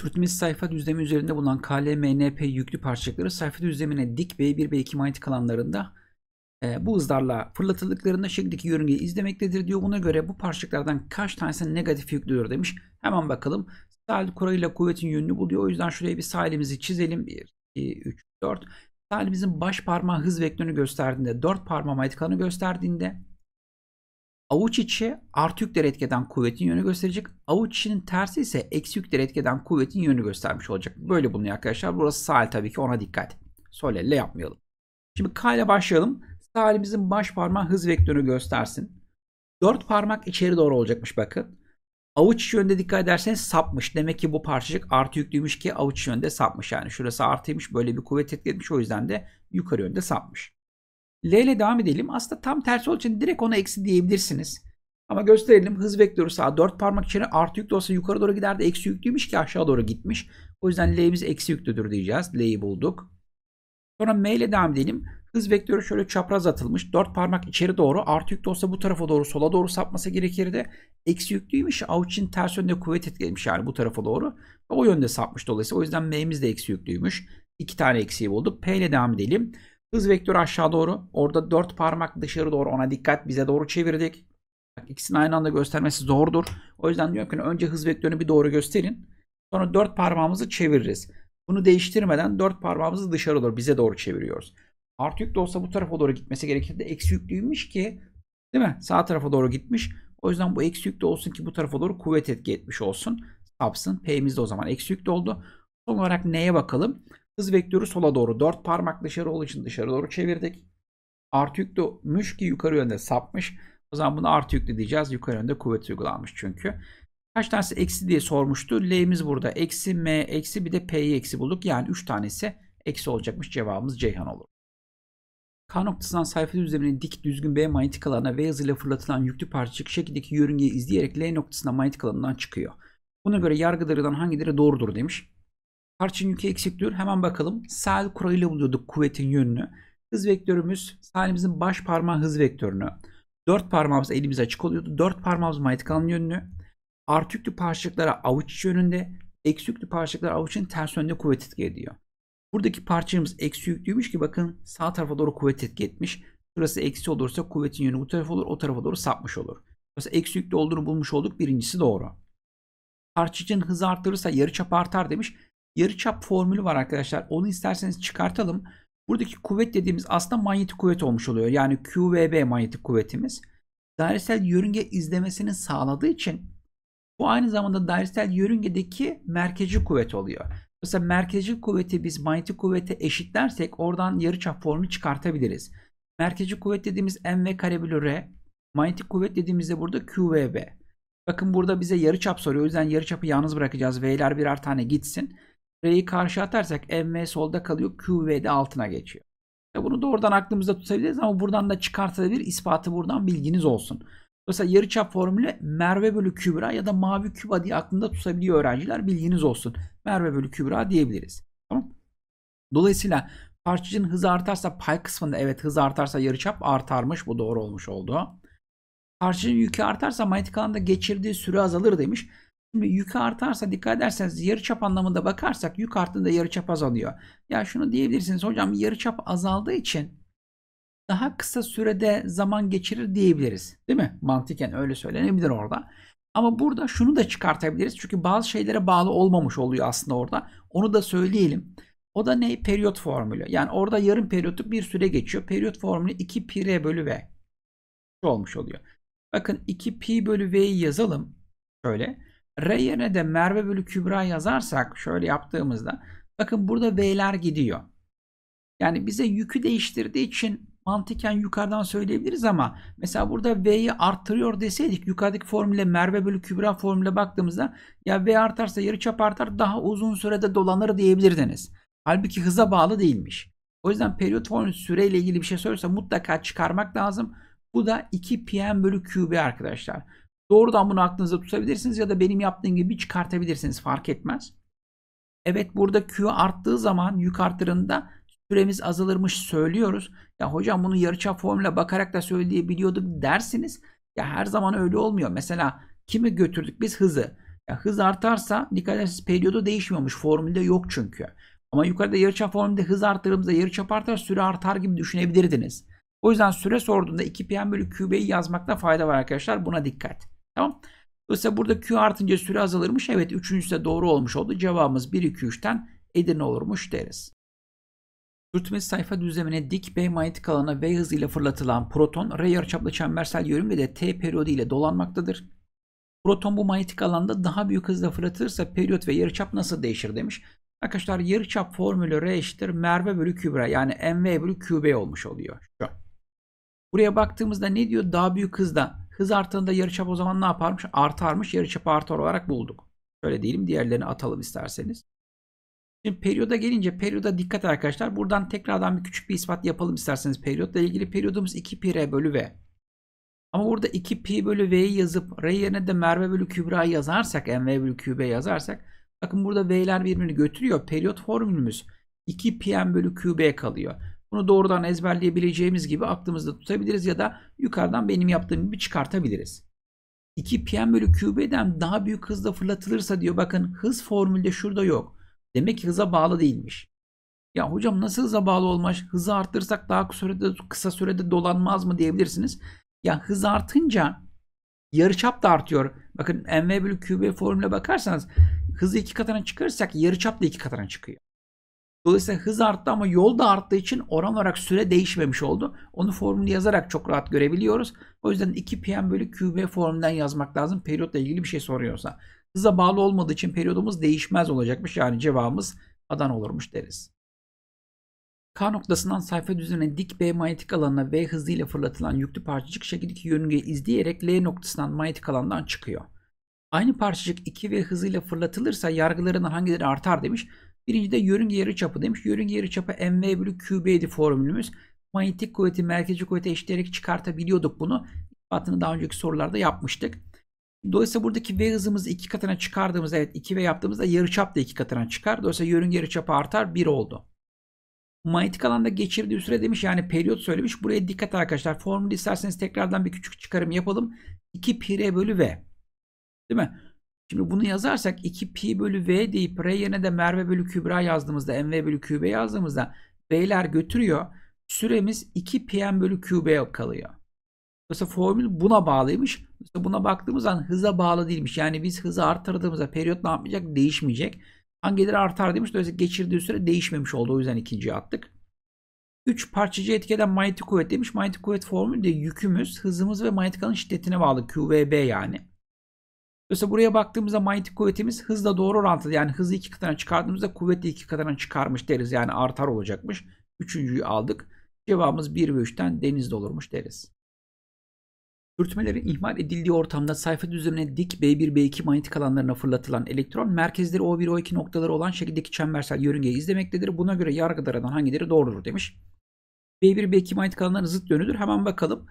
Sürtünmesi sayfa düzlemi üzerinde bulunan KLMNP yüklü parçacıkları sayfa düzlemine dik B1 B2 manyetik alanlarında e, bu hızlarla fırlatıldıklarında şekildeki yörüngeyi izlemektedir diyor. Buna göre bu parçacıklardan kaç tanesi negatif yüklüdür demiş. Hemen bakalım. Sağ el kuvvetin yönünü buluyor. O yüzden şuraya bir sağ çizelim. 1, 2, 3, 4. Sağ baş parmağı hız vektörünü gösterdiğinde 4 parmağı manyetik alanı gösterdiğinde Avuç içi artı yükleri etkeden kuvvetin yönü gösterecek. Avuç içinin tersi ise eksi yükleri etkeden kuvvetin yönü göstermiş olacak. Böyle bulunuyor arkadaşlar. Burası sağ el tabii ki ona dikkat. Sol elle yapmayalım. Şimdi K ile başlayalım. Sağ elimizin baş parmağı hız vektörünü göstersin. 4 parmak içeri doğru olacakmış bakın. Avuç içi yönde dikkat ederseniz sapmış. Demek ki bu parçacık artı yüklüymüş ki avuç içi yönde sapmış. Yani şurası artıymış böyle bir kuvvet etkilemiş. O yüzden de yukarı yönde sapmış. L ile devam edelim. Aslında tam tersi olduğu için direkt ona eksi diyebilirsiniz. Ama gösterelim hız vektörü sağ, 4 parmak içeri artı yüklü olsa yukarı doğru giderdi. Eksi yüklüymüş ki aşağı doğru gitmiş. O yüzden L'miz eksi yüklüdür diyeceğiz. L'yi bulduk. Sonra M ile devam edelim. Hız vektörü şöyle çapraz atılmış. 4 parmak içeri doğru artı yüklü olsa bu tarafa doğru sola doğru sapması gerekirdi. Eksi yüklüymüş. Avuçin ters yönde kuvvet etkilemiş yani bu tarafa doğru. O yönde sapmış dolayısıyla. O yüzden M'miz de eksi yüklüymüş. 2 tane eksiği bulduk. P ile devam edelim. Hız vektörü aşağı doğru. Orada dört parmak dışarı doğru ona dikkat bize doğru çevirdik. Bak, ikisini aynı anda göstermesi zordur. O yüzden diyorum ki hani önce hız vektörünü bir doğru gösterin. Sonra dört parmağımızı çeviririz. Bunu değiştirmeden dört parmağımızı dışarı doğru bize doğru çeviriyoruz. Artı yük de olsa bu tarafa doğru gitmesi gerekirdi. Eksi yüklüymüş ki değil mi? Sağ tarafa doğru gitmiş. O yüzden bu eksi yük de olsun ki bu tarafa doğru kuvvet etki etmiş olsun. Sapsın. P'miz de o zaman eksi yük de oldu. Son olarak neye bakalım? Hız vektörü sola doğru 4 parmak dışarı olduğu için dışarı doğru çevirdik. Artı yüklüymüş ki yukarı yönde sapmış. O zaman bunu artı yüklü diyeceğiz. Yukarı yönde kuvvet uygulanmış çünkü. Kaç tanesi eksi diye sormuştu. L'miz burada. Eksi M eksi bir de P'yi eksi bulduk. Yani 3 tanesi eksi olacakmış. Cevabımız Ceyhan olur. K noktasından sayfa düzleminin dik düzgün B manyetik alanına V hızıyla fırlatılan yüklü parçacık şekildeki yörüngeyi izleyerek L noktasına manyetik alanından çıkıyor. Buna göre yargılarından hangileri doğrudur demiş. Tarçın yükü eksik diyor. Hemen bakalım. Sel kuralıyla buluyorduk kuvvetin yönünü. Hız vektörümüz salimizin baş parmağı hız vektörünü. Dört parmağımız elimiz açık oluyordu. Dört parmağımız maytkanın yönünü. Artı yüklü parçacıklara avuç yönünde. Eksi yüklü parçacıklara avuçun ters yönde kuvvet etki ediyor. Buradaki parçamız eksi yüklüymüş ki bakın sağ tarafa doğru kuvvet etki etmiş. Şurası eksi olursa kuvvetin yönü bu tarafa olur. O tarafa doğru sapmış olur. Mesela eksi yüklü olduğunu bulmuş olduk. Birincisi doğru. Parçacığın hızı arttırırsa yarıçap artar demiş yarıçap formülü var arkadaşlar. Onu isterseniz çıkartalım. Buradaki kuvvet dediğimiz aslında manyetik kuvvet olmuş oluyor. Yani QVB manyetik kuvvetimiz. Dairesel yörünge izlemesini sağladığı için bu aynı zamanda dairesel yörüngedeki merkezi kuvvet oluyor. Mesela merkezi kuvveti biz manyetik kuvvete eşitlersek oradan yarıçap formülü çıkartabiliriz. Merkezi kuvvet dediğimiz mv kare bölü r. Manyetik kuvvet dediğimizde burada qvb. Bakın burada bize yarıçap soruyor. O yüzden yarıçapı yalnız bırakacağız. V'ler birer tane gitsin. R'yi karşı atarsak MV solda kalıyor. QV de altına geçiyor. Ya e bunu doğrudan aklımızda tutabiliriz ama buradan da çıkartılabilir. ispatı buradan bilginiz olsun. Mesela yarıçap formülü Merve bölü Kübra ya da Mavi Küba diye aklında tutabiliyor öğrenciler. Bilginiz olsun. Merve bölü Kübra diyebiliriz. Tamam. Dolayısıyla parçacığın hızı artarsa pay kısmında evet hız artarsa yarıçap artarmış. Bu doğru olmuş oldu. Parçacığın yükü artarsa manyetik alanda geçirdiği süre azalır demiş. Şimdi yükü artarsa dikkat ederseniz yarı çap anlamında bakarsak yük arttığında çap azalıyor. Ya şunu diyebilirsiniz hocam yarı çap azaldığı için daha kısa sürede zaman geçirir diyebiliriz. Değil mi? Mantıken öyle söylenebilir orada. Ama burada şunu da çıkartabiliriz. Çünkü bazı şeylere bağlı olmamış oluyor aslında orada. Onu da söyleyelim. O da ne? Periyot formülü. Yani orada yarım periyotluk bir süre geçiyor. Periyot formülü 2 pi r bölü v olmuş oluyor. Bakın 2 pi bölü v'yi yazalım. Şöyle. R yerine de Merve bölü Kübra yazarsak şöyle yaptığımızda bakın burada V'ler gidiyor. Yani bize yükü değiştirdiği için mantıken yukarıdan söyleyebiliriz ama mesela burada V'yi artırıyor deseydik yukarıdaki formüle Merve bölü Kübra formüle baktığımızda ya V artarsa yarıçap artar daha uzun sürede dolanır diyebilirdiniz. Halbuki hıza bağlı değilmiş. O yüzden periyot formülü süreyle ilgili bir şey söylüyorsa mutlaka çıkarmak lazım. Bu da 2 pm bölü qb arkadaşlar. Doğrudan bunu aklınızda tutabilirsiniz ya da benim yaptığım gibi çıkartabilirsiniz fark etmez. Evet burada Q arttığı zaman yük artırında süremiz azalırmış söylüyoruz. Ya hocam bunu yarıçap formüle bakarak da söyleyebiliyorduk dersiniz. Ya her zaman öyle olmuyor. Mesela kimi götürdük biz hızı. Ya hız artarsa dikkat ederseniz periyodu değişmiyormuş. Formülde yok çünkü. Ama yukarıda yarıçap formülde hız artırımızda yarıçap artar süre artar gibi düşünebilirdiniz. O yüzden süre sorduğunda 2 pm bölü qb'yi yazmakta fayda var arkadaşlar. Buna dikkat. Tamam. Dolayısıyla burada Q artınca süre azalırmış. Evet üçüncüsü de doğru olmuş oldu. Cevabımız 1, 2, 3'ten Edirne olurmuş deriz. Sürtünmesi sayfa düzlemine dik B manyetik alana V hızıyla fırlatılan proton R yarıçaplı çembersel yörüngede T periyodu ile dolanmaktadır. Proton bu manyetik alanda daha büyük hızla fırlatırsa periyot ve yarıçap nasıl değişir demiş. Arkadaşlar yarıçap formülü R eşittir merve bölü kübra yani mv bölü qb olmuş oluyor. Şu. Buraya baktığımızda ne diyor? Daha büyük hızda Hız arttığında yarıçap o zaman ne yaparmış? Artarmış. Yarıçapı artar olarak bulduk. Şöyle diyelim. Diğerlerini atalım isterseniz. Şimdi periyoda gelince periyoda dikkat arkadaşlar. Buradan tekrardan bir küçük bir ispat yapalım isterseniz periyotla ilgili. Periyodumuz 2 pi r bölü v. Ama burada 2 pi bölü v'yi yazıp r yerine de merve bölü kübra'yı yazarsak mv bölü qb yazarsak bakın burada v'ler birbirini götürüyor. Periyot formülümüz 2 pm bölü qb kalıyor. Bunu doğrudan ezberleyebileceğimiz gibi aklımızda tutabiliriz ya da yukarıdan benim yaptığım gibi çıkartabiliriz. 2 pm bölü qb'den daha büyük hızla fırlatılırsa diyor bakın hız formülde şurada yok. Demek ki hıza bağlı değilmiş. Ya hocam nasıl hıza bağlı olmaz? Hızı arttırsak daha kısa sürede, kısa sürede dolanmaz mı diyebilirsiniz. Ya hız artınca yarıçap da artıyor. Bakın mv bölü kübe formüle bakarsanız hızı iki katına çıkarırsak yarıçap da iki katına çıkıyor. Dolayısıyla hız arttı ama yol da arttığı için oran olarak süre değişmemiş oldu. Onu formülü yazarak çok rahat görebiliyoruz. O yüzden 2 pm bölü qb formülden yazmak lazım periyotla ilgili bir şey soruyorsa. Hıza bağlı olmadığı için periyodumuz değişmez olacakmış. Yani cevabımız adan olurmuş deriz. K noktasından sayfa düzenine dik B manyetik alanına V hızıyla fırlatılan yüklü parçacık şekildeki yörüngeyi izleyerek L noktasından manyetik alandan çıkıyor. Aynı parçacık 2V hızıyla fırlatılırsa yargılarının hangileri artar demiş. Birinci de yörünge yarı çapı demiş. Yörünge yarı çapı MV bölü QB'ydi formülümüz. Manyetik kuvveti merkezi kuvvete eşitleyerek çıkartabiliyorduk bunu. İspatını daha önceki sorularda yapmıştık. Dolayısıyla buradaki V hızımızı iki katına çıkardığımızda evet 2V yaptığımızda yarıçap da iki katına çıkar. Dolayısıyla yörünge yarıçapı artar 1 oldu. Manyetik alanda geçirdiği süre demiş yani periyot söylemiş. Buraya dikkat arkadaşlar. Formülü isterseniz tekrardan bir küçük çıkarım yapalım. 2 pi r bölü V. Değil mi? Şimdi bunu yazarsak 2 pi bölü v deyip r yerine de merve bölü kübra yazdığımızda mv bölü qb yazdığımızda b'ler götürüyor. Süremiz 2 pm bölü qb kalıyor. Dolayısıyla formül buna bağlıymış. Dolayısıyla buna baktığımız zaman hıza bağlı değilmiş. Yani biz hızı arttırdığımızda periyot ne yapmayacak? Değişmeyecek. Hangileri artar demiş. Dolayısıyla geçirdiği süre değişmemiş oldu. O yüzden ikinciye attık. 3 parçacı etkeden manyetik kuvvet demiş. Manyetik kuvvet formülü de yükümüz, hızımız ve manyetik alanın şiddetine bağlı. QVB yani. Dolayısıyla buraya baktığımızda manyetik kuvvetimiz hızla doğru orantılı. Yani hızı iki katına çıkardığımızda kuvveti iki katına çıkarmış deriz. Yani artar olacakmış. Üçüncüyü aldık. Cevabımız 1 ve 3'ten deniz dolurmuş deriz. Sürtmelerin ihmal edildiği ortamda sayfa düzlemine dik B1, B2 manyetik alanlarına fırlatılan elektron merkezleri O1, O2 noktaları olan şekildeki çembersel yörüngeyi izlemektedir. Buna göre yargılardan hangileri doğrudur demiş. B1, B2 manyetik alanların zıt yönüdür. Hemen bakalım.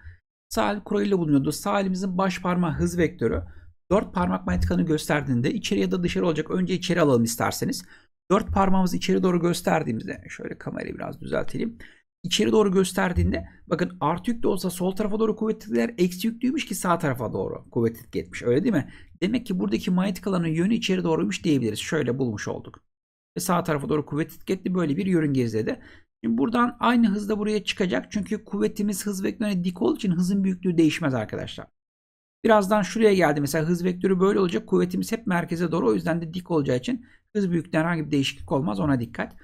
Sağ el kuralıyla bulunuyordu. Sağ elimizin baş parmağı hız vektörü. 4 parmak manetikanı gösterdiğinde içeri ya da dışarı olacak. Önce içeri alalım isterseniz. 4 parmağımızı içeri doğru gösterdiğimizde şöyle kamerayı biraz düzeltelim. İçeri doğru gösterdiğinde bakın artı yük de olsa sol tarafa doğru kuvvet etkiler eksi yüklüymüş ki sağ tarafa doğru kuvvetli gitmiş. Öyle değil mi? Demek ki buradaki manyetik alanın yönü içeri doğruymuş diyebiliriz. Şöyle bulmuş olduk. Ve sağ tarafa doğru kuvvetli etkili böyle bir yörünge de. Şimdi buradan aynı hızda buraya çıkacak. Çünkü kuvvetimiz hız vektörüne dik olduğu için hızın büyüklüğü değişmez arkadaşlar. Birazdan şuraya geldi. Mesela hız vektörü böyle olacak. Kuvvetimiz hep merkeze doğru. O yüzden de dik olacağı için hız büyüklüğünde herhangi bir değişiklik olmaz. Ona dikkat.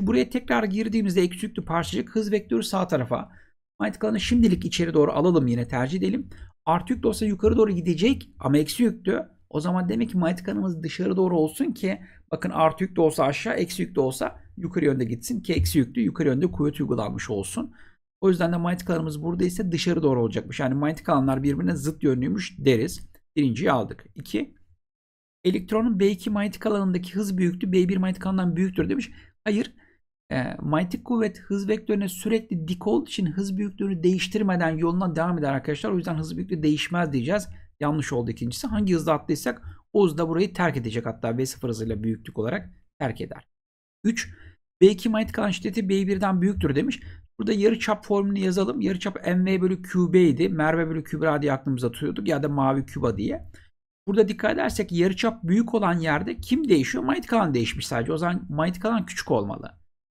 Buraya tekrar girdiğimizde eksi yüklü parçacık hız vektörü sağ tarafa. Manyetik alanı şimdilik içeri doğru alalım yine tercih edelim. Artı yüklü olsa yukarı doğru gidecek ama eksi yüklü. O zaman demek ki manyetik alanımız dışarı doğru olsun ki bakın artı yüklü olsa aşağı eksi yüklü olsa yukarı yönde gitsin ki eksi yüklü yukarı yönde kuvvet uygulanmış olsun. O yüzden de mantikalarımız burada ise dışarı doğru olacakmış. Yani manyetik alanlar birbirine zıt yönlüymüş deriz. Birinciyi aldık. 2. Elektronun B2 manyetik alanındaki hız büyüklüğü B1 manyetik alanından büyüktür demiş. Hayır. E, manyetik kuvvet hız vektörüne sürekli dik olduğu için hız büyüklüğünü değiştirmeden yoluna devam eder arkadaşlar. O yüzden hız büyüklüğü değişmez diyeceğiz. Yanlış oldu ikincisi. Hangi hızda attıysak o hızda burayı terk edecek. Hatta V0 hızıyla büyüklük olarak terk eder. 3. B2 manyetik alan şiddeti B1'den büyüktür demiş. Burada yarı çap formülünü yazalım. Yarı Yarıçap mv bölü qb idi. Merve bölü kübra diye aklımıza tutuyorduk ya da mavi küba diye. Burada dikkat edersek yarı çap büyük olan yerde kim değişiyor? Manyetik kalan değişmiş sadece. O zaman manyetik kalan küçük olmalı.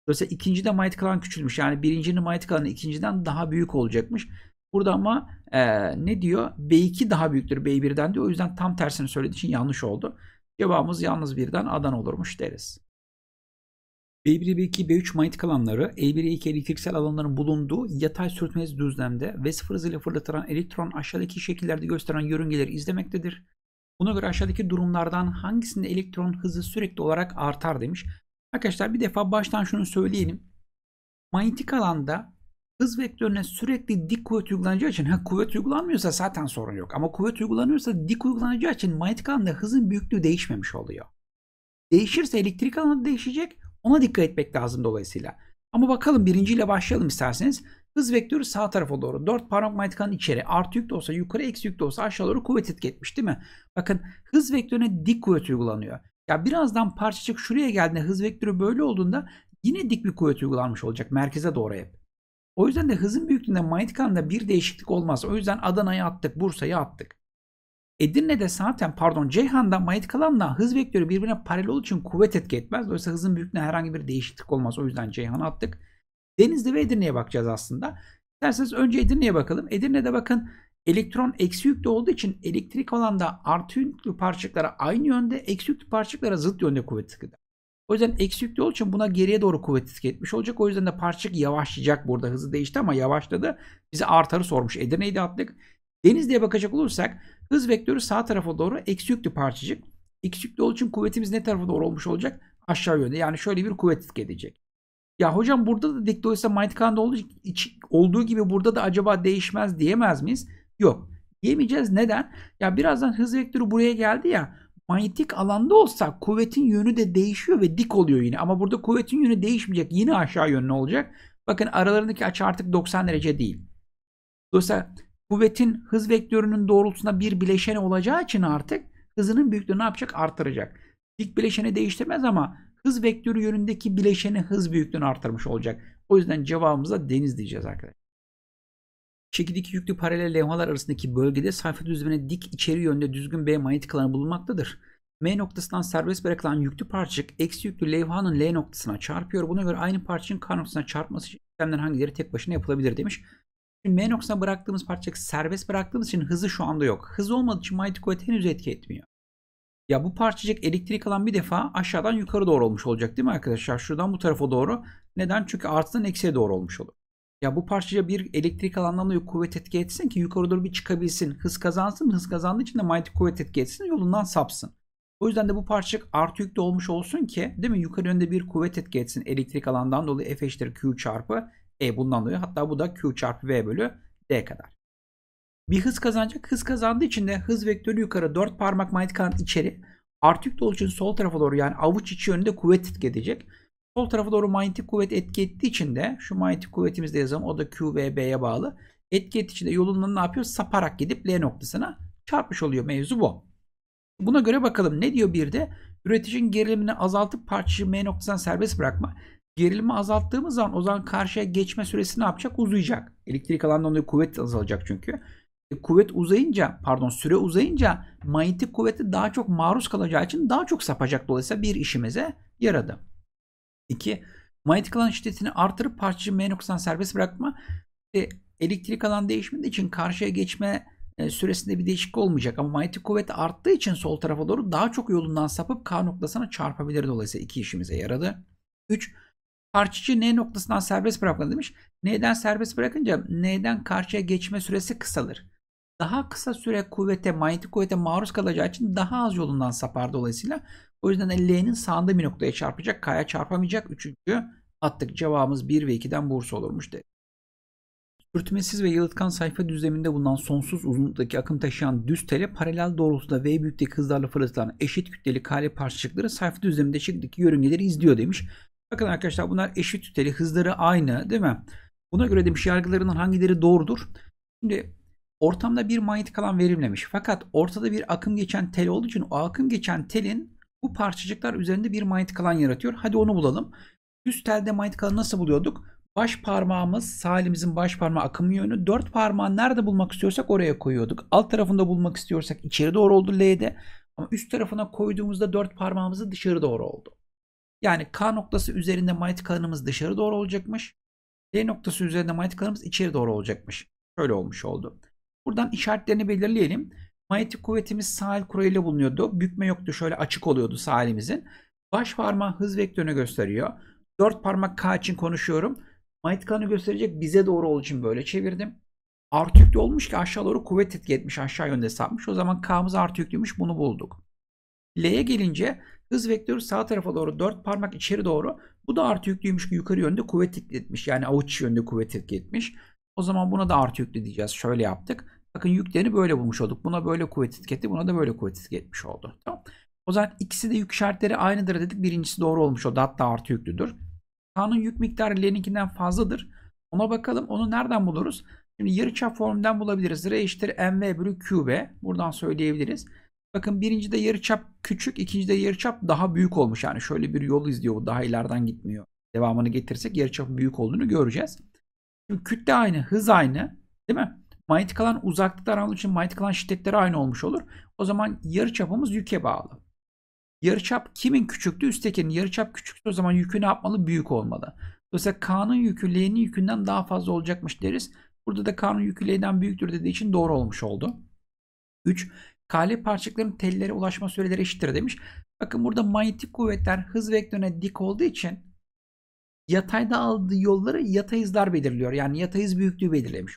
Dolayısıyla ikinci de manyetik kalan küçülmüş. Yani birincinin manyetik alanı ikinciden daha büyük olacakmış. Burada ama e, ne diyor? B2 daha büyüktür B1'den diyor. O yüzden tam tersini söylediği için yanlış oldu. Cevabımız yalnız birden adan olurmuş deriz. B1, B2, B3 manyetik alanları, E1, E2 elektriksel alanların bulunduğu yatay sürtmez düzlemde ve sıfır hızıyla fırlatılan elektron aşağıdaki şekillerde gösteren yörüngeleri izlemektedir. Buna göre aşağıdaki durumlardan hangisinde elektron hızı sürekli olarak artar demiş. Arkadaşlar bir defa baştan şunu söyleyelim. Manyetik alanda hız vektörüne sürekli dik kuvvet uygulanacağı için ha kuvvet uygulanmıyorsa zaten sorun yok. Ama kuvvet uygulanıyorsa dik uygulanacağı için manyetik alanda hızın büyüklüğü değişmemiş oluyor. Değişirse elektrik alanı değişecek. Ona dikkat etmek lazım dolayısıyla. Ama bakalım birinciyle başlayalım isterseniz. Hız vektörü sağ tarafa doğru. 4 parmak manyetik içeri. Artı yük de olsa yukarı, eksi yük de olsa aşağı doğru kuvvet etki değil mi? Bakın hız vektörüne dik kuvvet uygulanıyor. Ya birazdan parçacık şuraya geldiğinde hız vektörü böyle olduğunda yine dik bir kuvvet uygulanmış olacak merkeze doğru hep. O yüzden de hızın büyüklüğünde manyetik alanda bir değişiklik olmaz. O yüzden Adana'ya attık, Bursa'ya attık. Edirne'de zaten pardon Ceyhan'da manyetik alanla hız vektörü birbirine paralel olduğu için kuvvet etki etmez. Dolayısıyla hızın büyüklüğüne herhangi bir değişiklik olmaz. O yüzden Ceyhan'a attık. Denizli ve Edirne'ye bakacağız aslında. İsterseniz önce Edirne'ye bakalım. Edirne'de bakın elektron eksi yüklü olduğu için elektrik alanda artı yüklü parçacıklara aynı yönde eksi yüklü parçacıklara zıt yönde kuvvet etki eder. O yüzden eksi yüklü olduğu için buna geriye doğru kuvvet etki etmiş olacak. O yüzden de parçacık yavaşlayacak burada. Hızı değişti ama yavaşladı. Bize artarı sormuş. Edirne'yi de attık. Deniz diye bakacak olursak hız vektörü sağ tarafa doğru eksi yüklü parçacık. Eksi yüklü olduğu için kuvvetimiz ne tarafa doğru olmuş olacak? Aşağı yönde. Yani şöyle bir kuvvet etki edecek. Ya hocam burada da dik dolayısıyla manyetik alanda olduğu, gibi burada da acaba değişmez diyemez miyiz? Yok. Diyemeyeceğiz. Neden? Ya birazdan hız vektörü buraya geldi ya manyetik alanda olsa kuvvetin yönü de değişiyor ve dik oluyor yine. Ama burada kuvvetin yönü değişmeyecek. Yine aşağı yönlü olacak. Bakın aralarındaki açı artık 90 derece değil. Dolayısıyla kuvvetin hız vektörünün doğrultusunda bir bileşeni olacağı için artık hızının büyüklüğü ne yapacak? Artıracak. Dik bileşeni değiştirmez ama hız vektörü yönündeki bileşeni hız büyüklüğünü artırmış olacak. O yüzden cevabımıza deniz diyeceğiz arkadaşlar. Şekil yüklü paralel levhalar arasındaki bölgede sayfa düzlemine dik içeri yönde düzgün B manyetik alanı bulunmaktadır. M noktasından serbest bırakılan yüklü parçacık eksi yüklü levhanın L noktasına çarpıyor. Buna göre aynı parçacığın K noktasına çarpması için işlemden hangileri tek başına yapılabilir demiş. M noktasına bıraktığımız parçacık serbest bıraktığımız için hızı şu anda yok. Hız olmadığı için manyetik kuvvet henüz etki etmiyor. Ya bu parçacık elektrik alan bir defa aşağıdan yukarı doğru olmuş olacak değil mi arkadaşlar? Şuradan bu tarafa doğru. Neden? Çünkü artıdan eksiye doğru olmuş olur. Ya bu parçacığa bir elektrik alandan da kuvvet etki etsin ki yukarı doğru bir çıkabilsin. Hız kazansın. Hız kazandığı için de manyetik kuvvet etki etsin. Yolundan sapsın. O yüzden de bu parçacık artı yüklü olmuş olsun ki değil mi? Yukarı yönde bir kuvvet etki etsin. Elektrik alandan dolayı F eşittir Q çarpı e bundan dolayı hatta bu da Q çarpı V bölü D kadar. Bir hız kazanacak. Hız kazandığı için de hız vektörü yukarı 4 parmak manyetik kanat içeri. Artı yüklü için sol tarafa doğru yani avuç içi yönünde kuvvet etki edecek. Sol tarafa doğru manyetik kuvvet etki ettiği için de şu manyetik kuvvetimizde yazalım. O da Q ve B'ye bağlı. Etki ettiği için de yolundan ne yapıyor? Saparak gidip L noktasına çarpmış oluyor. Mevzu bu. Buna göre bakalım ne diyor bir de üreticinin gerilimini azaltıp parçayı M noktasından serbest bırakma gerilimi azalttığımız zaman o zaman karşıya geçme süresi ne yapacak? Uzayacak. Elektrik alanından dolayı kuvvet azalacak çünkü. E, kuvvet uzayınca, pardon süre uzayınca manyetik kuvveti daha çok maruz kalacağı için daha çok sapacak. Dolayısıyla bir işimize yaradı. İki Manyetik alan şiddetini artırıp parçacı M noktasından serbest bırakma. E, elektrik alan değişmediği için karşıya geçme e, süresinde bir değişiklik olmayacak. Ama manyetik kuvvet arttığı için sol tarafa doğru daha çok yolundan sapıp K noktasına çarpabilir. Dolayısıyla iki işimize yaradı. 3. Parçacı N noktasından serbest bırakmalı demiş. N'den serbest bırakınca N'den karşıya geçme süresi kısalır. Daha kısa süre kuvvete, manyetik kuvvete maruz kalacağı için daha az yolundan sapar dolayısıyla. O yüzden L'nin sağında bir noktaya çarpacak. K'ya çarpamayacak. Üçüncü attık. Cevabımız 1 ve 2'den Bursa olurmuş dedi. Sürtmesiz ve yalıtkan sayfa düzleminde bulunan sonsuz uzunluktaki akım taşıyan düz tele paralel doğrultuda V büyüklüğü hızlarla fırlatılan eşit kütleli kare parçacıkları sayfa düzleminde şekildeki yörüngeleri izliyor demiş. Bakın arkadaşlar bunlar eşit tüteli, hızları aynı değil mi? Buna göre demiş yargılarından hangileri doğrudur? Şimdi ortamda bir manyetik alan verimlemiş. Fakat ortada bir akım geçen tel olduğu için o akım geçen telin bu parçacıklar üzerinde bir manyetik alan yaratıyor. Hadi onu bulalım. Üst telde manyetik alanı nasıl buluyorduk? Baş parmağımız, sağ elimizin baş parmağı akım yönü. Dört parmağı nerede bulmak istiyorsak oraya koyuyorduk. Alt tarafında bulmak istiyorsak içeri doğru oldu L'de. Ama üst tarafına koyduğumuzda dört parmağımızı dışarı doğru oldu. Yani K noktası üzerinde manyetik alanımız dışarı doğru olacakmış. L noktası üzerinde manyetik alanımız içeri doğru olacakmış. Şöyle olmuş oldu. Buradan işaretlerini belirleyelim. Manyetik kuvvetimiz sahil kurayla bulunuyordu. Bükme yoktu. Şöyle açık oluyordu sahilimizin. Baş parmağı hız vektörünü gösteriyor. Dört parmak K için konuşuyorum. Manyetik alanı gösterecek bize doğru olduğu için böyle çevirdim. Artı yüklü olmuş ki aşağı doğru kuvvet etki etmiş. Aşağı yönde sapmış. O zaman K'mız artı yüklüymüş. Bunu bulduk. L'ye gelince Hız vektörü sağ tarafa doğru dört parmak içeri doğru. Bu da artı yüklüymüş ki yukarı yönde kuvvet yükletmiş. Yani avuç yönünde kuvvet yükletmiş. O zaman buna da artı yüklü diyeceğiz. Şöyle yaptık. Bakın yüklerini böyle bulmuş olduk. Buna böyle kuvvet etiketti. Buna da böyle kuvvet etiketmiş oldu. Tamam. O zaman ikisi de yük şartları aynıdır dedik. Birincisi doğru olmuş oldu. Hatta artı yüklüdür. K'nın yük miktarı L'ninkinden fazladır. Ona bakalım. Onu nereden buluruz? Şimdi yarıçap formülden bulabiliriz. R eşittir mv bölü qb. Buradan söyleyebiliriz. Bakın birincide çap küçük, ikincide çap daha büyük olmuş. Yani şöyle bir yol izliyor. Bu daha ileriden gitmiyor. Devamını getirsek çap büyük olduğunu göreceğiz. Şimdi kütle aynı, hız aynı, değil mi? Manyetik alan uzaklıklar olduğu için manyetik alan şiddetleri aynı olmuş olur. O zaman yarı çapımız yüke bağlı. Yarı çap kimin küçüktü? Üsttekinin. yarı çap küçükse o zaman yükü ne yapmalı? Büyük olmalı. Dolayısıyla K'nın yükü L'nin yükünden daha fazla olacakmış deriz. Burada da K'nın yükü L'den büyüktür dediği için doğru olmuş oldu. 3. Kale parçacıkların tellere ulaşma süreleri eşittir demiş. Bakın burada manyetik kuvvetler hız vektörüne dik olduğu için yatayda aldığı yolları yatay hızlar belirliyor. Yani yatay hız büyüklüğü belirlemiş.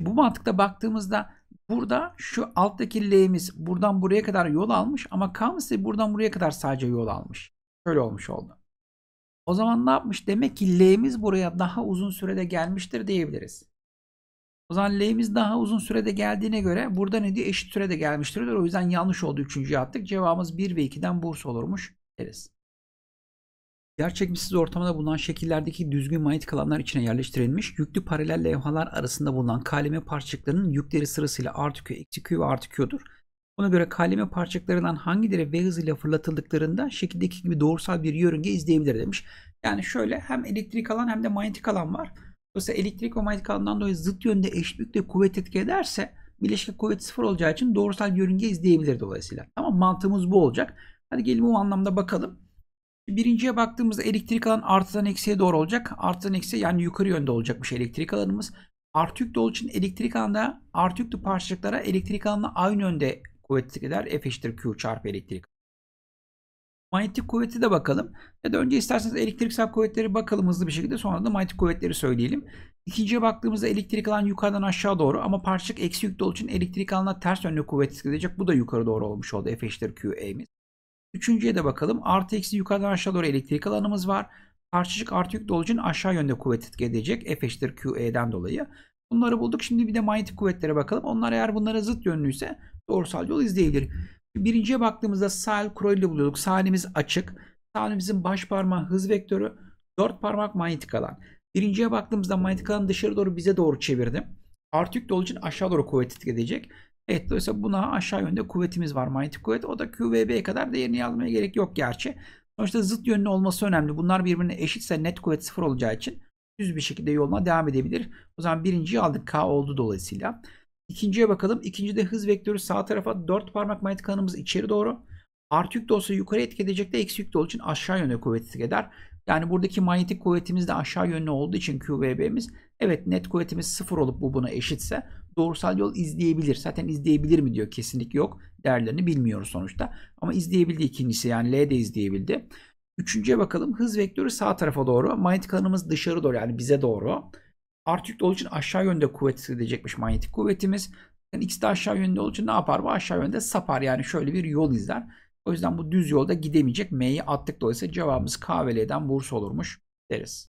Bu mantıkta baktığımızda burada şu alttaki L'miz buradan buraya kadar yol almış ama Kamsi buradan buraya kadar sadece yol almış. Şöyle olmuş oldu. O zaman ne yapmış? Demek ki L'miz buraya daha uzun sürede gelmiştir diyebiliriz. O zaman L'miz daha uzun sürede geldiğine göre burada ne diyor? Eşit sürede gelmiştir diyor. O yüzden yanlış oldu. Üçüncüye attık. Cevabımız 1 ve 2'den burs olurmuş deriz. Yerçekimsiz ortamda bulunan şekillerdeki düzgün manyetik alanlar içine yerleştirilmiş yüklü paralel levhalar arasında bulunan kaleme parçacıklarının yükleri sırasıyla artı Q, eksi Q ve artı Q'dur. Buna göre kaleme parçacıklarından hangileri V hızıyla fırlatıldıklarında şekildeki gibi doğrusal bir yörünge izleyebilir demiş. Yani şöyle hem elektrik alan hem de manyetik alan var. Dolayısıyla elektrik ve manyetik alandan dolayı zıt yönde eş büyüklükte kuvvet etki ederse bileşke kuvvet sıfır olacağı için doğrusal yörünge izleyebilir dolayısıyla. Ama mantığımız bu olacak. Hadi gelin bu anlamda bakalım. Birinciye baktığımızda elektrik alan artıdan eksiye doğru olacak. Artıdan eksiye yani yukarı yönde olacakmış elektrik alanımız. Artı yüklü olduğu için elektrik alanda artı yüklü parçacıklara elektrik alanına aynı yönde kuvvet etki eder. F eşittir Q çarpı elektrik Manyetik kuvveti de bakalım. Ya da önce isterseniz elektriksel kuvvetleri bakalım hızlı bir şekilde. Sonra da manyetik kuvvetleri söyleyelim. İkinciye baktığımızda elektrik alan yukarıdan aşağı doğru ama parçacık eksi yüklü olduğu için elektrik alanına ters yönlü kuvvet hissedecek. Bu da yukarı doğru olmuş oldu. F eşittir QE'miz. Üçüncüye de bakalım. Artı eksi yukarıdan aşağı doğru elektrik alanımız var. Parçacık artı yüklü olduğu için aşağı yönde kuvvet etki edecek. F eşittir QE'den dolayı. Bunları bulduk. Şimdi bir de manyetik kuvvetlere bakalım. Onlar eğer bunlara zıt yönlüyse doğrusal yol izleyebilir. Birinciye baktığımızda sağ Kroy'u buluyorduk. Sağ açık. Sağ baş parmağı hız vektörü. Dört parmak manyetik alan. Birinciye baktığımızda manyetik alanı dışarı doğru bize doğru çevirdim. Artı yüklü olduğu için aşağı doğru kuvvet etkileyecek. Evet dolayısıyla buna aşağı yönde kuvvetimiz var. Manyetik kuvvet o da QVB'ye kadar değerini yazmaya gerek yok gerçi. Sonuçta zıt yönlü olması önemli. Bunlar birbirine eşitse net kuvvet sıfır olacağı için düz bir şekilde yoluna devam edebilir. O zaman birinciyi aldık K oldu dolayısıyla. İkinciye bakalım. İkincide hız vektörü sağ tarafa 4 parmak manyetik alanımız içeri doğru. Artı yük de olsa yukarı etki edecek de eksi yük de olduğu için aşağı yönde kuvvet etki eder. Yani buradaki manyetik kuvvetimiz de aşağı yönlü olduğu için QVB'miz evet net kuvvetimiz sıfır olup bu buna eşitse doğrusal yol izleyebilir. Zaten izleyebilir mi diyor kesinlik yok. Değerlerini bilmiyoruz sonuçta. Ama izleyebildi ikincisi yani L de izleyebildi. Üçüncüye bakalım. Hız vektörü sağ tarafa doğru. Manyetik alanımız dışarı doğru yani bize doğru. Artık yüklü olduğu için aşağı yönde kuvvet hissedecekmiş manyetik kuvvetimiz. Yani ikisi de aşağı yönde olduğu için ne yapar? Bu aşağı yönde sapar yani şöyle bir yol izler. O yüzden bu düz yolda gidemeyecek. M'yi attık dolayısıyla cevabımız KVL'den burs olurmuş deriz.